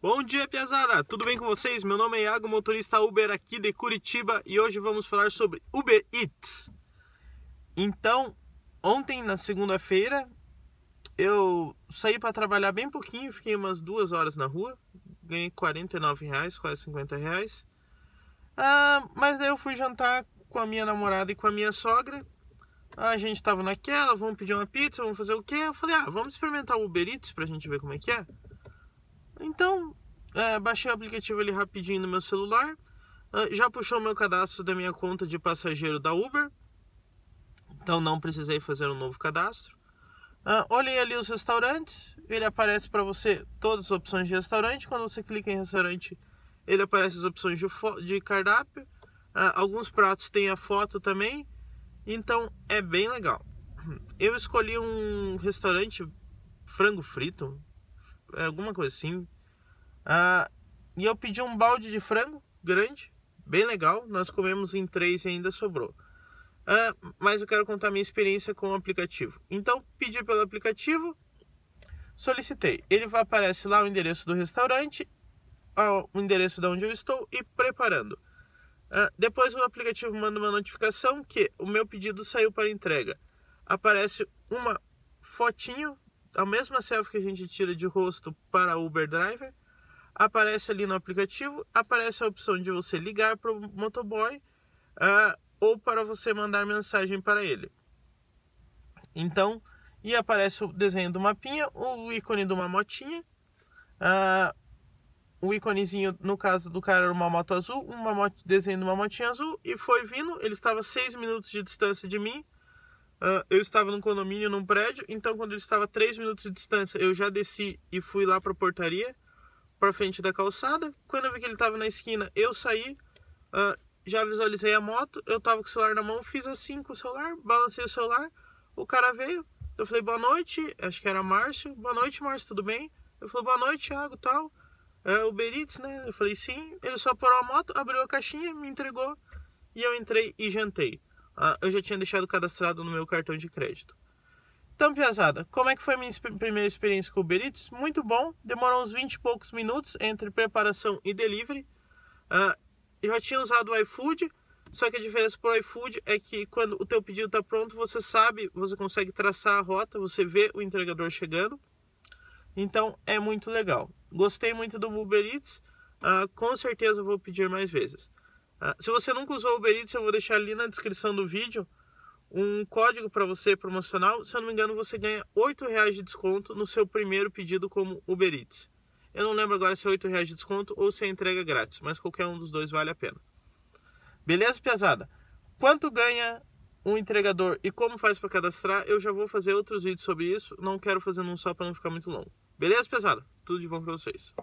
Bom dia, Piazada! Tudo bem com vocês? Meu nome é Iago, motorista Uber aqui de Curitiba e hoje vamos falar sobre Uber Eats. Então, ontem na segunda-feira eu saí para trabalhar bem pouquinho, fiquei umas duas horas na rua, ganhei 49 reais, quase 50 reais. Ah, mas daí eu fui jantar com a minha namorada e com a minha sogra. A gente tava naquela, vamos pedir uma pizza, vamos fazer o quê? Eu falei, ah, vamos experimentar o Uber Eats pra gente ver como é que é. Então, é, baixei o aplicativo ali rapidinho no meu celular, ah, já puxou meu cadastro da minha conta de passageiro da Uber, então não precisei fazer um novo cadastro. Ah, olhei ali os restaurantes, ele aparece para você todas as opções de restaurante. Quando você clica em restaurante, ele aparece as opções de, de cardápio. Ah, alguns pratos têm a foto também, então é bem legal. Eu escolhi um restaurante frango frito, é, alguma coisa assim. Ah, e eu pedi um balde de frango grande, bem legal. Nós comemos em três e ainda sobrou. Ah, mas eu quero contar minha experiência com o aplicativo. Então, pedi pelo aplicativo, solicitei. Ele vai, aparece lá o endereço do restaurante, o endereço de onde eu estou e preparando. Ah, depois o aplicativo manda uma notificação que o meu pedido saiu para entrega. Aparece uma fotinho a mesma selfie que a gente tira de rosto para Uber Driver, aparece ali no aplicativo, aparece a opção de você ligar para o motoboy uh, ou para você mandar mensagem para ele. Então, e aparece o desenho do mapinha, o ícone de uma motinha, uh, o íconezinho, no caso do cara, era uma moto azul, uma moto, desenho de uma motinha azul, e foi vindo, ele estava a 6 minutos de distância de mim, ah, eu estava num condomínio, num prédio, então quando ele estava a 3 minutos de distância, eu já desci e fui lá para a portaria, para frente da calçada. Quando eu vi que ele estava na esquina, eu saí, uh, já visualizei a moto, eu estava com o celular na mão, fiz assim com o celular, balancei o celular, o cara veio, eu falei boa noite, acho que era Márcio, boa noite Márcio, tudo bem? Ele falou boa noite Thiago, tal, é, o Beritz, né? Eu falei sim, ele só parou a moto, abriu a caixinha, me entregou e eu entrei e jantei ah, eu já tinha deixado cadastrado no meu cartão de crédito. Então, Piazada, como é que foi a minha primeira experiência com o Uber Eats? Muito bom, demorou uns 20 e poucos minutos entre preparação e delivery. Ah, eu já tinha usado o iFood, só que a diferença para o iFood é que quando o teu pedido está pronto, você sabe, você consegue traçar a rota, você vê o entregador chegando. Então, é muito legal. Gostei muito do Uber Eats, ah, com certeza vou pedir mais vezes. Ah, se você nunca usou o Uber Eats, eu vou deixar ali na descrição do vídeo um código para você promocional. Se eu não me engano, você ganha R$ de desconto no seu primeiro pedido como Uber Eats. Eu não lembro agora se é R$ de desconto ou se é entrega grátis, mas qualquer um dos dois vale a pena. Beleza, pesada? Quanto ganha um entregador e como faz para cadastrar? Eu já vou fazer outros vídeos sobre isso, não quero fazer um só para não ficar muito longo. Beleza, pesada? Tudo de bom para vocês.